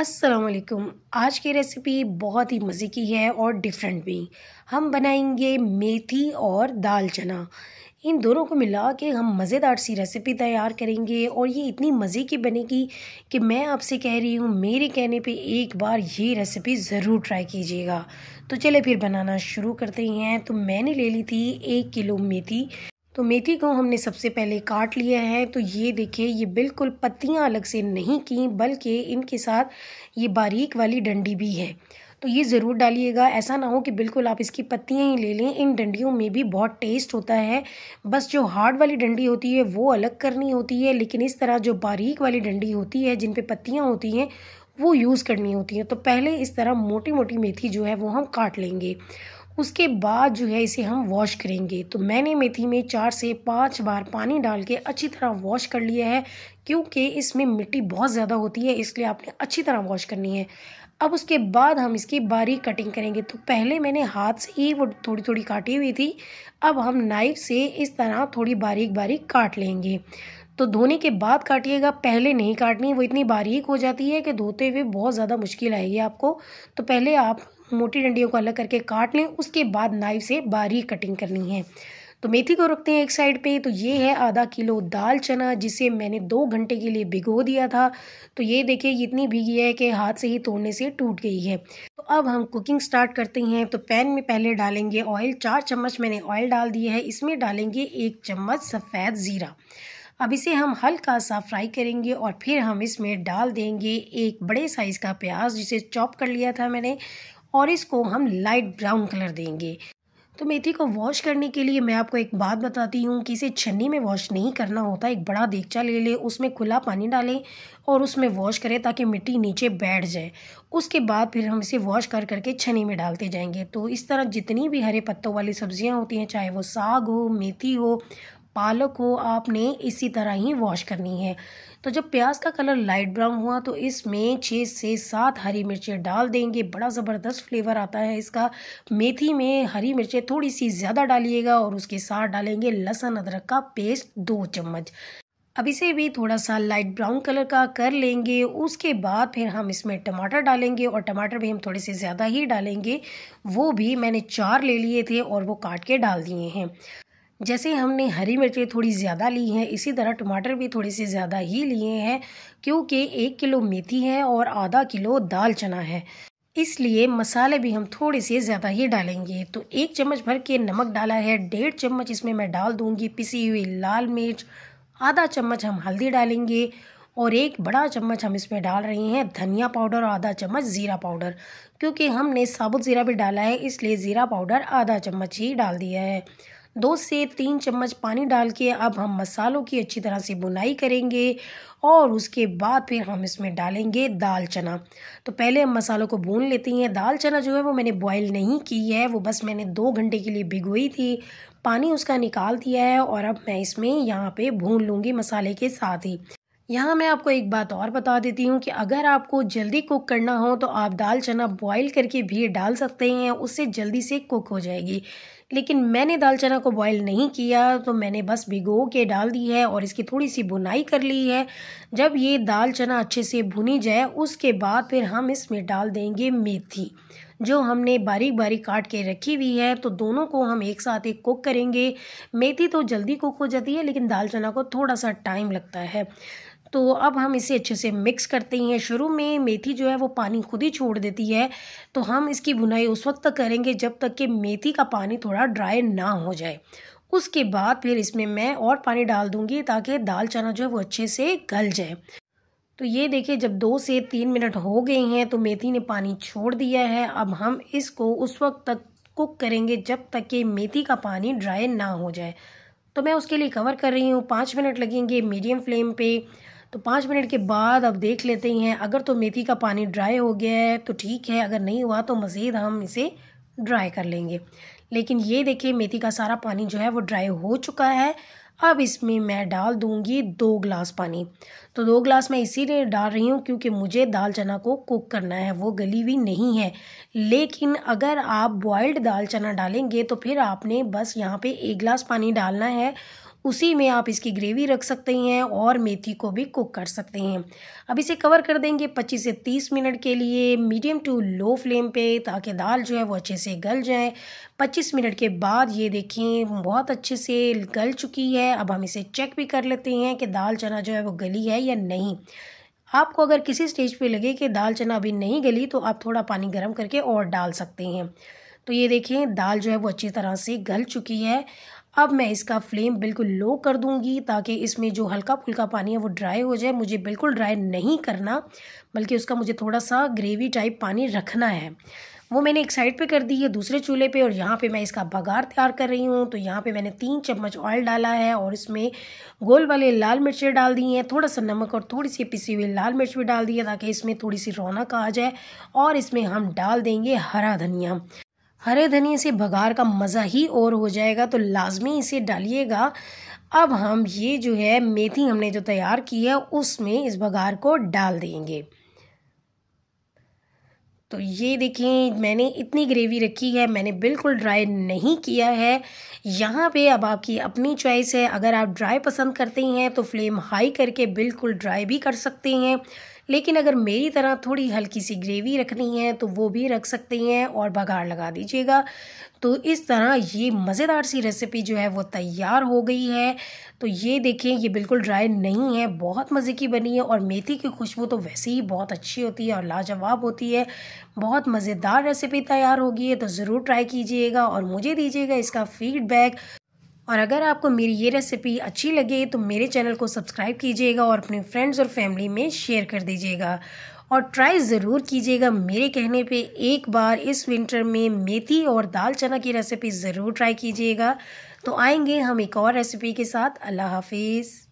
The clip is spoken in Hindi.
असलकुम आज की रेसिपी बहुत ही मज़े की है और डिफरेंट भी हम बनाएंगे मेथी और दाल चना इन दोनों को मिला के हम मज़ेदार सी रेसिपी तैयार करेंगे और ये इतनी मज़े की बनेगी कि मैं आपसे कह रही हूँ मेरे कहने पे एक बार ये रेसिपी ज़रूर ट्राई कीजिएगा तो चले फिर बनाना शुरू करते हैं तो मैंने ले ली थी एक किलो मेथी तो मेथी को हमने सबसे पहले काट लिया है तो ये देखिए ये बिल्कुल पत्तियाँ अलग से नहीं की बल्कि इनके साथ ये बारीक वाली डंडी भी है तो ये ज़रूर डालिएगा ऐसा ना हो कि बिल्कुल आप इसकी पत्तियाँ ही ले लें इन डंडियों में भी बहुत टेस्ट होता है बस जो हार्ड वाली डंडी होती है वो अलग करनी होती है लेकिन इस तरह जो बारीक वाली डंडी होती है जिन पर पत्तियाँ होती हैं वो यूज़ करनी होती हैं तो पहले इस तरह मोटी मोटी मेथी जो है वो हम काट लेंगे उसके बाद जो है इसे हम वॉश करेंगे तो मैंने मेथी में चार से पाँच बार पानी डाल के अच्छी तरह वॉश कर लिया है क्योंकि इसमें मिट्टी बहुत ज़्यादा होती है इसलिए आपने अच्छी तरह वॉश करनी है अब उसके बाद हम इसकी बारीक कटिंग करेंगे तो पहले मैंने हाथ से ही वो थोड़ी थोड़ी काटी हुई थी अब हम नाइफ से इस तरह थोड़ी बारीक बारीक काट लेंगे तो धोने के बाद काटिएगा पहले नहीं काटनी वो इतनी बारीक हो जाती है कि धोते हुए बहुत ज़्यादा मुश्किल आएगी आपको तो पहले आप मोटी डंडियों को अलग करके काट लें उसके बाद नाइफ से बारीक कटिंग करनी है तो मेथी को रखते हैं एक साइड पे तो ये है आधा किलो दाल चना जिसे मैंने दो घंटे के लिए भिगो दिया था तो ये देखिए इतनी भीगी है कि हाथ से ही तोड़ने से टूट गई है तो अब हम कुकिंग स्टार्ट करते हैं तो पैन में पहले डालेंगे ऑयल चार चम्मच मैंने ऑयल डाल दिया है इसमें डालेंगे एक चम्मच सफ़ेद ज़ीरा अब इसे हम हल्का सा फ्राई करेंगे और फिर हम इसमें डाल देंगे एक बड़े साइज़ का प्याज जिसे चॉप कर लिया था मैंने और इसको हम लाइट ब्राउन कलर देंगे तो मेथी को वॉश करने के लिए मैं आपको एक बात बताती हूँ कि इसे छन्नी में वॉश नहीं करना होता एक बड़ा देगचा ले लें उसमें खुला पानी डालें और उसमें वॉश करें ताकि मिट्टी नीचे बैठ जाए उसके बाद फिर हम इसे वॉश कर करके छन्नी में डालते जाएंगे तो इस तरह जितनी भी हरे पत्तों वाली सब्ज़ियाँ होती हैं चाहे वो साग हो मेथी हो पालक को आपने इसी तरह ही वॉश करनी है तो जब प्याज का कलर लाइट ब्राउन हुआ तो इसमें छः से सात हरी मिर्चें डाल देंगे बड़ा ज़बरदस्त फ्लेवर आता है इसका मेथी में हरी मिर्चें थोड़ी सी ज़्यादा डालिएगा और उसके साथ डालेंगे लहसुन अदरक का पेस्ट दो चम्मच अब इसे भी थोड़ा सा लाइट ब्राउन कलर का कर लेंगे उसके बाद फिर हम इसमें टमाटर डालेंगे और टमाटर भी हम थोड़े से ज़्यादा ही डालेंगे वो भी मैंने चार ले लिए थे और वो काट के डाल दिए हैं जैसे हमने हरी मिर्चें थोड़ी ज़्यादा ली हैं इसी तरह टमाटर भी थोड़े से ज़्यादा ही लिए हैं क्योंकि एक किलो मेथी है और आधा किलो दाल चना है इसलिए मसाले भी हम थोड़े से ज़्यादा ही डालेंगे तो एक चम्मच भर के नमक डाला है डेढ़ चम्मच इसमें मैं डाल दूंगी पिसी हुई लाल मिर्च आधा चम्मच हम हल्दी डालेंगे और एक बड़ा चम्मच हम इसमें डाल रहे हैं धनिया पाउडर और आधा चम्मच ज़ीरा पाउडर क्योंकि हमने साबुत ज़ीरा भी डाला है इसलिए ज़ीरा पाउडर आधा चम्मच ही डाल दिया है दो से तीन चम्मच पानी डाल के अब हम मसालों की अच्छी तरह से बुनाई करेंगे और उसके बाद फिर हम इसमें डालेंगे दाल चना तो पहले हम मसालों को भून लेती हैं दाल चना जो है वो मैंने बॉईल नहीं की है वो बस मैंने दो घंटे के लिए भिगोई थी पानी उसका निकाल दिया है और अब मैं इसमें यहाँ पे भून लूँगी मसाले के साथ ही यहाँ मैं आपको एक बात और बता देती हूँ कि अगर आपको जल्दी कुक करना हो तो आप दाल चना बॉईल करके भी डाल सकते हैं उससे जल्दी से कुक हो जाएगी लेकिन मैंने दाल चना को बॉईल नहीं किया तो मैंने बस भिगो के डाल दी है और इसकी थोड़ी सी बुनाई कर ली है जब ये दाल चना अच्छे से भुनी जाए उसके बाद फिर हम इसमें डाल देंगे मेथी जो हमने बारीक बारीक काट के रखी हुई है तो दोनों को हम एक साथ एक कुक करेंगे मेथी तो जल्दी कुक हो जाती है लेकिन दाल चना को थोड़ा सा टाइम लगता है तो अब हम इसे अच्छे से मिक्स करते हैं शुरू में मेथी जो है वो पानी खुद ही छोड़ देती है तो हम इसकी बुनाई उस वक्त तक करेंगे जब तक कि मेथी का पानी थोड़ा ड्राई ना हो जाए उसके बाद फिर इसमें मैं और पानी डाल दूंगी ताकि दाल चना जो है वो अच्छे से गल जाए तो ये देखिए जब दो से तीन मिनट हो गए हैं तो मेथी ने पानी छोड़ दिया है अब हम इसको उस वक्त तक कुक करेंगे जब तक कि मेथी का पानी ड्राई ना हो जाए तो मैं उसके लिए कवर कर रही हूँ पाँच मिनट लगेंगे मीडियम फ्लेम पे तो पाँच मिनट के बाद अब देख लेते हैं अगर तो मेथी का पानी ड्राई हो गया है तो ठीक है अगर नहीं हुआ तो मज़ीद हम इसे ड्राई कर लेंगे लेकिन ये देखिए मेथी का सारा पानी जो है वो ड्राई हो चुका है अब इसमें मैं डाल दूंगी दो ग्लास पानी तो दो ग्लास मैं इसीलिए डाल रही हूँ क्योंकि मुझे दाल चना को कुक करना है वो गली हुई नहीं है लेकिन अगर आप बॉयल्ड दाल चना डालेंगे तो फिर आपने बस यहाँ पे एक ग्लास पानी डालना है उसी में आप इसकी ग्रेवी रख सकते हैं और मेथी को भी कुक कर सकते हैं अब इसे कवर कर देंगे पच्चीस से तीस मिनट के लिए मीडियम टू लो फ्लेम पे ताकि दाल जो है वो अच्छे से गल जाए पच्चीस मिनट के बाद ये देखें बहुत अच्छे से गल चुकी है अब हम इसे चेक भी कर लेते हैं कि दाल चना जो है वो गली है या नहीं आपको अगर किसी स्टेज पर लगे कि दाल चना अभी नहीं गली तो आप थोड़ा पानी गर्म करके और डाल सकते हैं तो ये देखिए दाल जो है वो अच्छी तरह से गल चुकी है अब मैं इसका फ्लेम बिल्कुल लो कर दूंगी ताकि इसमें जो हल्का फुल्का पानी है वो ड्राई हो जाए मुझे बिल्कुल ड्राई नहीं करना बल्कि उसका मुझे थोड़ा सा ग्रेवी टाइप पानी रखना है वो मैंने एक साइड पे कर दी है दूसरे चूल्हे पे और यहाँ पे मैं इसका बघार तैयार कर रही हूँ तो यहाँ पे मैंने तीन चम्मच ऑयल डाला है और इसमें गोल वाले लाल मिर्चें डाल दी हैं थोड़ा सा नमक और थोड़ी सी पिसी हुई लाल मिर्च भी डाल दी है ताकि इसमें थोड़ी सी रौनक आ जाए और इसमें हम डाल देंगे हरा धनिया हरे धनिए से भगार का मज़ा ही और हो जाएगा तो लाजमी इसे डालिएगा अब हम ये जो है मेथी हमने जो तैयार की है उसमें इस भगार को डाल देंगे तो ये देखें मैंने इतनी ग्रेवी रखी है मैंने बिल्कुल ड्राई नहीं किया है यहाँ पे अब आपकी अपनी चॉइस है अगर आप ड्राई पसंद करते हैं तो फ्लेम हाई करके बिल्कुल ड्राई भी कर सकते हैं लेकिन अगर मेरी तरह थोड़ी हल्की सी ग्रेवी रखनी है तो वो भी रख सकते हैं और बघार लगा दीजिएगा तो इस तरह ये मज़ेदार सी रेसिपी जो है वो तैयार हो गई है तो ये देखें ये बिल्कुल ड्राई नहीं है बहुत मज़े की बनी है और मेथी की खुशबू तो वैसे ही बहुत अच्छी होती है और लाजवाब होती है बहुत मज़ेदार रेसिपी तैयार होगी है तो ज़रूर ट्राई कीजिएगा और मुझे दीजिएगा इसका फीडबैक और अगर आपको मेरी ये रेसिपी अच्छी लगे तो मेरे चैनल को सब्सक्राइब कीजिएगा और अपने फ्रेंड्स और फैमिली में शेयर कर दीजिएगा और ट्राई ज़रूर कीजिएगा मेरे कहने पे एक बार इस विंटर में मेथी और दाल चना की रेसिपी ज़रूर ट्राई कीजिएगा तो आएंगे हम एक और रेसिपी के साथ अल्लाह हाफिज़